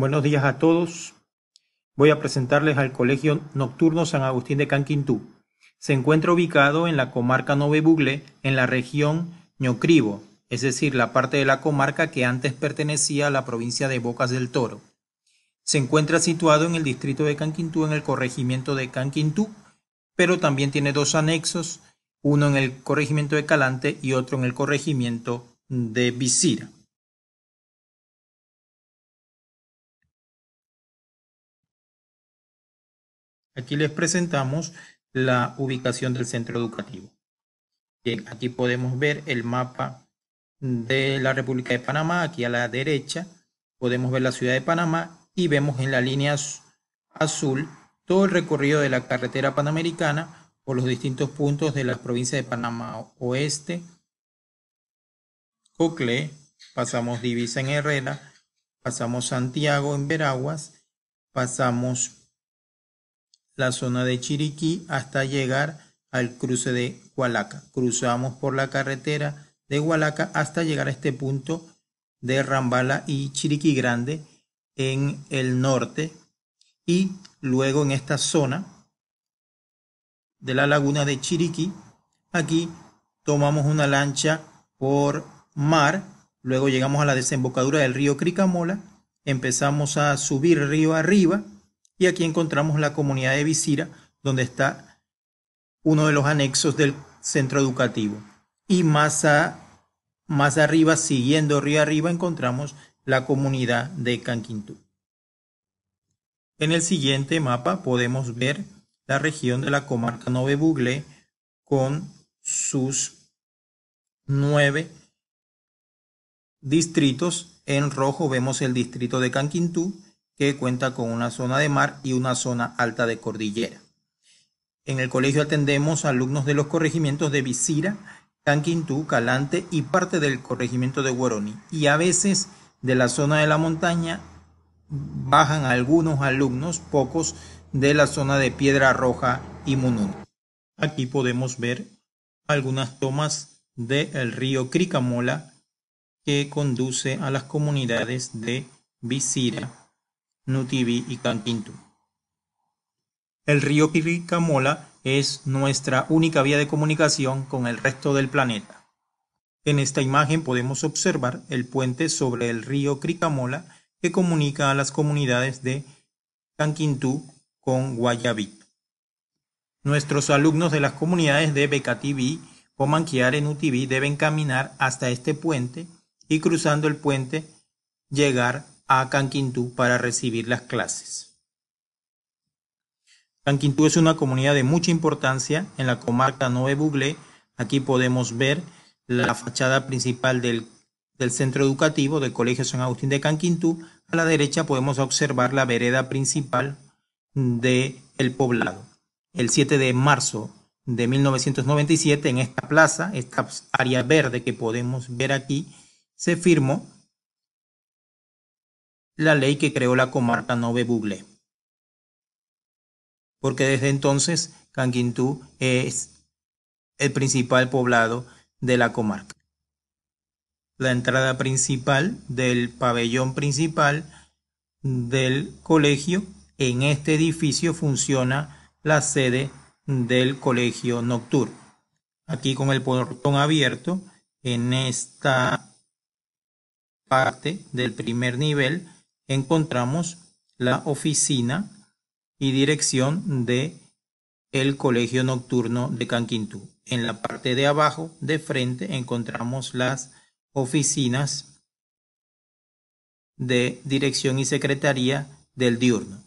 Buenos días a todos. Voy a presentarles al Colegio Nocturno San Agustín de Canquintú. Se encuentra ubicado en la comarca Nove Bugle, en la región Ñocribo, es decir, la parte de la comarca que antes pertenecía a la provincia de Bocas del Toro. Se encuentra situado en el distrito de Canquintú, en el corregimiento de Canquintú, pero también tiene dos anexos, uno en el corregimiento de Calante y otro en el corregimiento de Visira. Aquí les presentamos la ubicación del centro educativo. aquí podemos ver el mapa de la República de Panamá. Aquí a la derecha podemos ver la ciudad de Panamá y vemos en la línea azul todo el recorrido de la carretera panamericana por los distintos puntos de la provincia de Panamá Oeste, Cocle, pasamos Divisa en Herrera, pasamos Santiago en Veraguas, pasamos la zona de Chiriquí hasta llegar al cruce de Hualaca. Cruzamos por la carretera de Hualaca hasta llegar a este punto de Rambala y Chiriquí Grande en el norte y luego en esta zona de la laguna de Chiriquí. Aquí tomamos una lancha por mar, luego llegamos a la desembocadura del río Cricamola, empezamos a subir río arriba y aquí encontramos la comunidad de Visira, donde está uno de los anexos del centro educativo. Y más, arriba, siguiendo río arriba, encontramos la comunidad de Canquintú. En el siguiente mapa podemos ver la región de la comarca Nove Buglé con sus nueve distritos. En rojo vemos el distrito de Canquintú, que cuenta con una zona de mar y una zona alta de cordillera. En el colegio atendemos alumnos de los corregimientos de Visira, Canquintú, Calante y parte del corregimiento de Guaroni. Y a veces de la zona de la montaña bajan algunos alumnos, pocos, de la zona de Piedra Roja y Munú. Aquí podemos ver algunas tomas del río Cricamola que conduce a las comunidades de Visira, Nutibi y Canquintu. El río Cricamola es nuestra única vía de comunicación con el resto del planeta. En esta imagen podemos observar el puente sobre el río Cricamola que comunica a las comunidades de Canquintú con Guayabito. Nuestros alumnos de las comunidades de o Manquiare Nutibí deben caminar hasta este puente y cruzando el puente llegar a Canquintú para recibir las clases. Canquintú es una comunidad de mucha importancia en la comarca Nove Buglé. Aquí podemos ver la fachada principal del, centro educativo del Colegio San Agustín de Canquintú. A la derecha podemos observar la vereda principal del poblado. El 7 de marzo de 1997 en esta plaza, esta área verde que podemos ver aquí, se firmó la ley que creó la comarca Nove Bugle. Porque desde entonces Canquintú es el principal poblado de la comarca. La entrada principal del pabellón principal del colegio, en este edificio funciona la sede del colegio nocturno. Aquí con el portón abierto, en esta parte del primer nivel, encontramos la oficina y dirección de el Colegio Nocturno de Canquintú. En la parte de abajo, de frente, encontramos las oficinas de dirección y secretaría del diurno.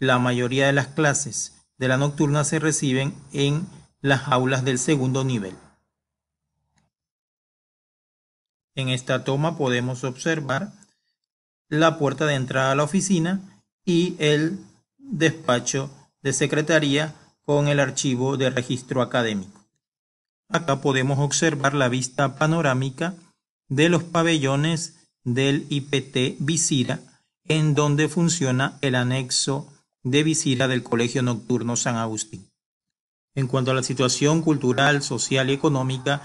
La mayoría de las clases de la nocturna se reciben en las aulas del segundo nivel. En esta toma podemos observar la puerta de entrada a la oficina y el despacho de secretaría con el archivo de registro académico. Acá podemos observar la vista panorámica de los pabellones del IPT Visira, en donde funciona el anexo de Visira del Colegio Nocturno San Agustín. En cuanto a la situación cultural, social y económica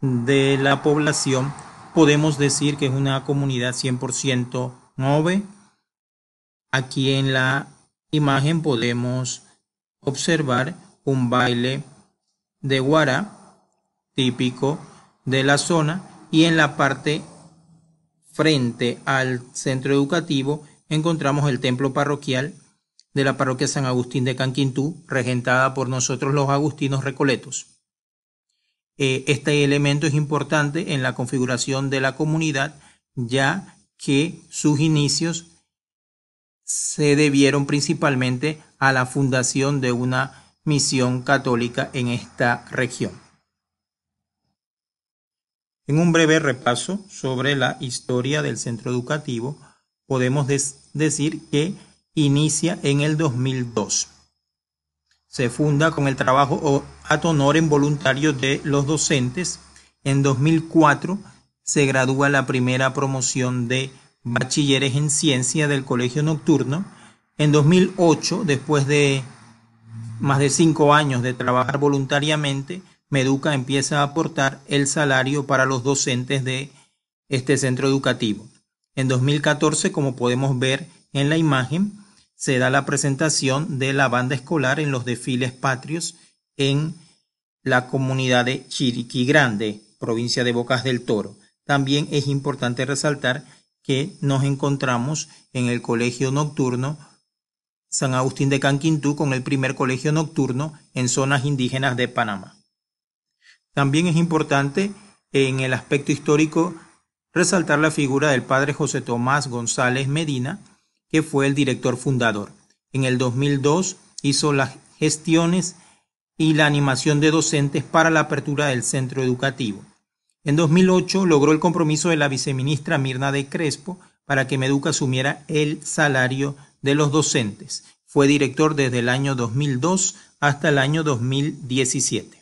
de la población, podemos decir que es una comunidad 100% Aquí en la imagen podemos observar un baile de guara típico de la zona y en la parte frente al centro educativo encontramos el templo parroquial de la parroquia San Agustín de Canquintú, regentada por nosotros los agustinos recoletos. Eh, este elemento es importante en la configuración de la comunidad, ya que sus inicios se debieron principalmente a la fundación de una misión católica en esta región. En un breve repaso sobre la historia del centro educativo, podemos decir que inicia en el 2002. Se funda con el trabajo ad en voluntario de los docentes. En 2004 se gradúa la primera promoción de bachilleres en ciencia del Colegio Nocturno. En 2008, después de más de cinco años de trabajar voluntariamente, Meduca empieza a aportar el salario para los docentes de este centro educativo. En 2014, como podemos ver en la imagen, se da la presentación de la banda escolar en los desfiles patrios en la comunidad de Chiriquí Grande, provincia de Bocas del Toro. También es importante resaltar que nos encontramos en el colegio nocturno San Agustín de Canquintú con el primer colegio nocturno en zonas indígenas de Panamá. También es importante en el aspecto histórico resaltar la figura del padre José Tomás González Medina, que fue el director fundador. En el 2002 hizo las gestiones y la animación de docentes para la apertura del centro educativo. En 2008 logró el compromiso de la viceministra Mirna de Crespo para que Meduca asumiera el salario de los docentes. Fue director desde el año 2002 hasta el año 2017.